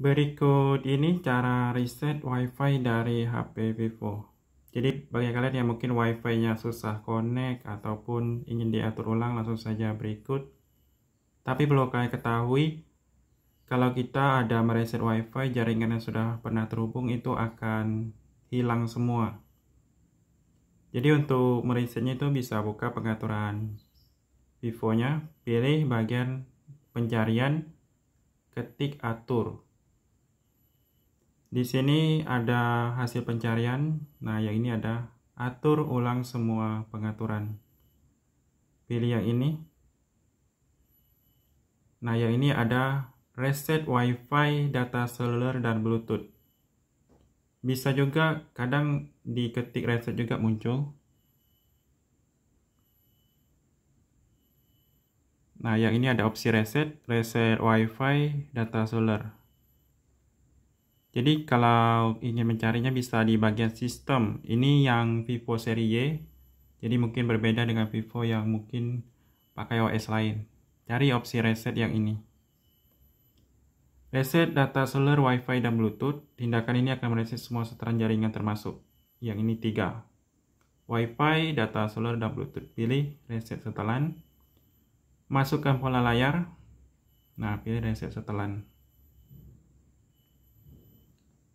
Berikut ini cara reset WiFi dari HP Vivo. Jadi bagi kalian yang mungkin WiFi-nya susah connect ataupun ingin diatur ulang langsung saja berikut. Tapi perlu kalian ketahui kalau kita ada mereset WiFi jaringan yang sudah pernah terhubung itu akan hilang semua. Jadi untuk meresetnya itu bisa buka pengaturan Vivo-nya, pilih bagian pencarian, ketik atur. Di sini ada hasil pencarian. Nah, yang ini ada atur ulang semua pengaturan. Pilih yang ini. Nah, yang ini ada reset WiFi, data seluler, dan Bluetooth. Bisa juga kadang diketik reset juga muncul. Nah, yang ini ada opsi reset, reset WiFi, data seluler. Jadi kalau ingin mencarinya bisa di bagian sistem. Ini yang Vivo seri Y. Jadi mungkin berbeda dengan Vivo yang mungkin pakai OS lain. Cari opsi reset yang ini. Reset data seluler Wi-Fi dan Bluetooth. Tindakan ini akan mereset semua setelan jaringan termasuk. Yang ini tiga. Wi-Fi, data seluler, dan Bluetooth. Pilih reset setelan. Masukkan pola layar. Nah, pilih reset setelan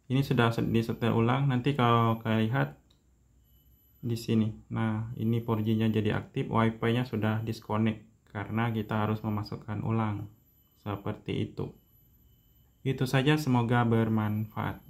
ini sudah disetel ulang nanti kalau kalian lihat di sini nah ini 4G nya jadi aktif wifi nya sudah disconnect karena kita harus memasukkan ulang seperti itu itu saja semoga bermanfaat